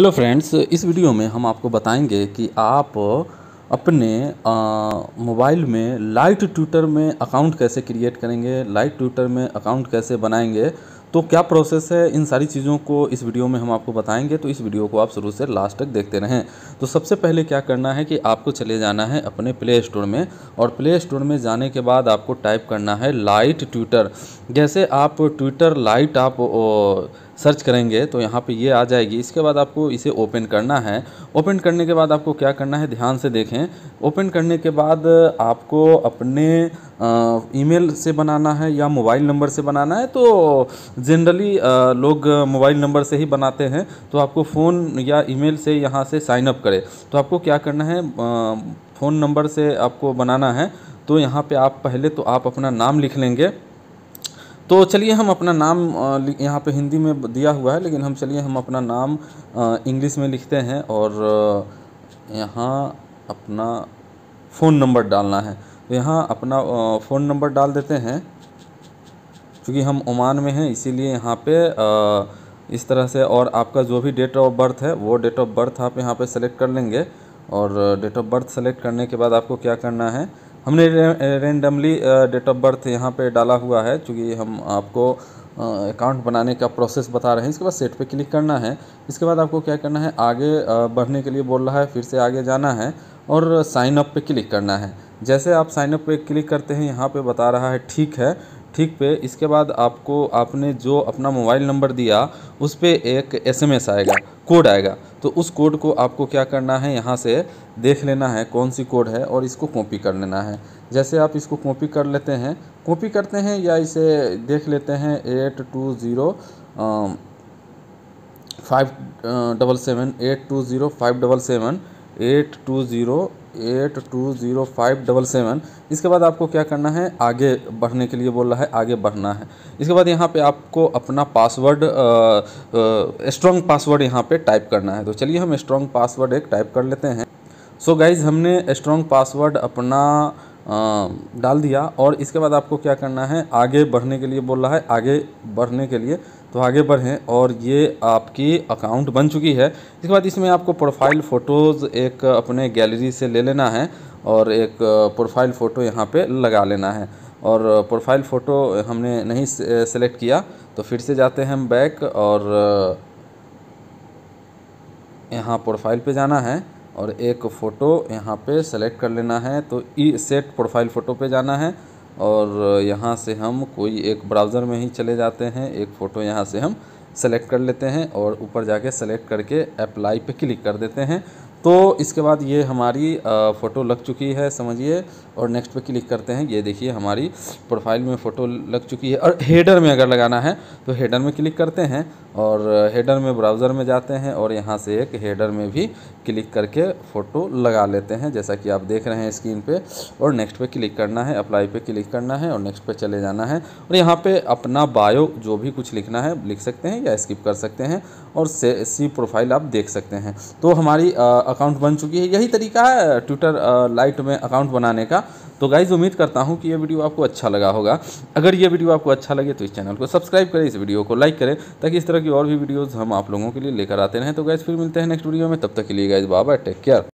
hello friends इस video में हम आपको बताएंगे कि आप अपने मोबाइल में लाइट ट्विटर में अकाउंट कैसे क्रिएट करेंगे लाइट ट्विटर में अकाउंट कैसे बनाएंगे तो क्या प्रोसेस है इन सारी चीज़ों को इस वीडियो में हम आपको बताएंगे तो इस वीडियो को आप शुरू से लास्ट तक देखते रहें तो सबसे पहले क्या करना है कि आपको चले जाना है अपने प्ले स्टोर में और प्ले स्टोर में जाने के बाद आपको टाइप करना है लाइट ट्विटर जैसे आप ट्विटर लाइट आप ओ, सर्च करेंगे तो यहाँ पे ये आ जाएगी इसके बाद आपको इसे ओपन करना है ओपन करने के बाद आपको क्या करना है ध्यान से देखें ओपन करने के बाद आपको अपने ईमेल से बनाना है या मोबाइल नंबर से बनाना है तो जनरली लोग मोबाइल नंबर से ही बनाते हैं तो आपको फ़ोन या ईमेल से यहाँ से साइन अप करें तो आपको क्या करना है फ़ोन नंबर से आपको बनाना है तो यहाँ पे आप पहले तो आप अपना नाम लिख लेंगे तो चलिए हम अपना नाम यहाँ पे हिंदी में दिया हुआ है लेकिन हम चलिए हम अपना नाम इंग्लिश में लिखते हैं और यहाँ अपना फ़ोन नंबर डालना है तो यहाँ अपना फ़ोन नंबर डाल देते हैं क्योंकि हम ओमान में हैं इसीलिए यहाँ पे इस तरह से और आपका जो भी डेट ऑफ बर्थ है वो डेट ऑफ बर्थ आप यहाँ पे सेलेक्ट कर लेंगे और डेट ऑफ बर्थ सेलेक्ट करने के बाद आपको क्या करना है हमने रेंडमली डेट ऑफ बर्थ यहाँ पे डाला हुआ है चूँकि हम आपको अकाउंट बनाने का प्रोसेस बता रहे हैं इसके बाद सेट पे क्लिक करना है इसके बाद आपको क्या करना है आगे बढ़ने के लिए बोल रहा है फिर से आगे जाना है और साइन अप पे क्लिक करना है जैसे आप साइन अप पे क्लिक करते हैं यहाँ पे बता रहा है ठीक है ठीक पे इसके बाद आपको आपने जो अपना मोबाइल नंबर दिया उस पर एक एस आएगा कोड आएगा तो उस कोड को आपको क्या करना है यहाँ से देख लेना है कौन सी कोड है और इसको कॉपी कर लेना है जैसे आप इसको कॉपी कर लेते हैं कॉपी करते हैं या इसे देख लेते हैं eight two zero five double seven eight two zero five double seven eight two zero eight two zero five double seven इसके बाद आपको क्या करना है आगे बढ़ने के लिए बोल रहा है आगे बढ़ना है इसके बाद यहाँ पे आपको अपना पासवर्ड स्ट्रॉन्ग पासवर्ड यहाँ पे टाइप करना है तो चलिए हम स्ट्रॉन्ग पासवर्ड एक टाइप कर लेते हैं सो so गाइज़ हमने स्ट्रॉन्ग पासवर्ड अपना आ, डाल दिया और इसके बाद आपको क्या करना है आगे बढ़ने के लिए बोल रहा है आगे बढ़ने के लिए तो आगे बढ़ें और ये आपकी अकाउंट बन चुकी है इसके बाद इसमें आपको प्रोफाइल फ़ोटोज़ एक अपने गैलरी से ले लेना है और एक प्रोफाइल फ़ोटो यहाँ पे लगा लेना है और प्रोफाइल फ़ोटो हमने नहीं सेलेक्ट किया तो फिर से जाते हैं हम बैक और यहाँ प्रोफाइल पे जाना है और एक फ़ोटो यहाँ पे सेलेक्ट कर लेना है तो ई सेट प्रोफाइल फ़ोटो पे जाना है और यहाँ से हम कोई एक ब्राउज़र में ही चले जाते हैं एक फ़ोटो यहाँ से हम सेलेक्ट कर लेते हैं और ऊपर जाके सेलेक्ट करके अप्लाई पे क्लिक कर देते हैं तो इसके बाद ये हमारी फ़ोटो लग चुकी है समझिए और नेक्स्ट पे क्लिक करते हैं ये देखिए हमारी प्रोफाइल में फ़ोटो लग चुकी है और हेडर में अगर लगाना है तो हेडर में क्लिक करते हैं और हेडर में ब्राउज़र में जाते हैं और यहाँ से एक हेडर में भी क्लिक करके फ़ोटो लगा लेते हैं जैसा कि आप देख रहे हैं स्क्रीन पे और नेक्स्ट पे क्लिक करना है अप्लाई पे क्लिक करना है और नेक्स्ट पे चले जाना है और यहाँ पे अपना बायो जो भी कुछ लिखना है लिख सकते हैं या स्किप कर सकते हैं और से, सी प्रोफाइल आप देख सकते हैं तो हमारी अकाउंट बन चुकी है यही तरीका है ट्विटर लाइट में अकाउंट बनाने का तो गाइज़ उम्मीद करता हूँ कि ये वीडियो आपको अच्छा लगा होगा अगर ये वीडियो आपको अच्छा लगे तो इस चैनल को सब्सक्राइब करें इस वीडियो को लाइक करें ताकि इस तरह की और भी वीडियोज़ हम आप लोगों के लिए लेकर आते रहें तो गाइज़ फिर मिलते हैं नेक्स्ट वीडियो में तब तक के लिए गाइज़ बाबा टेक केयर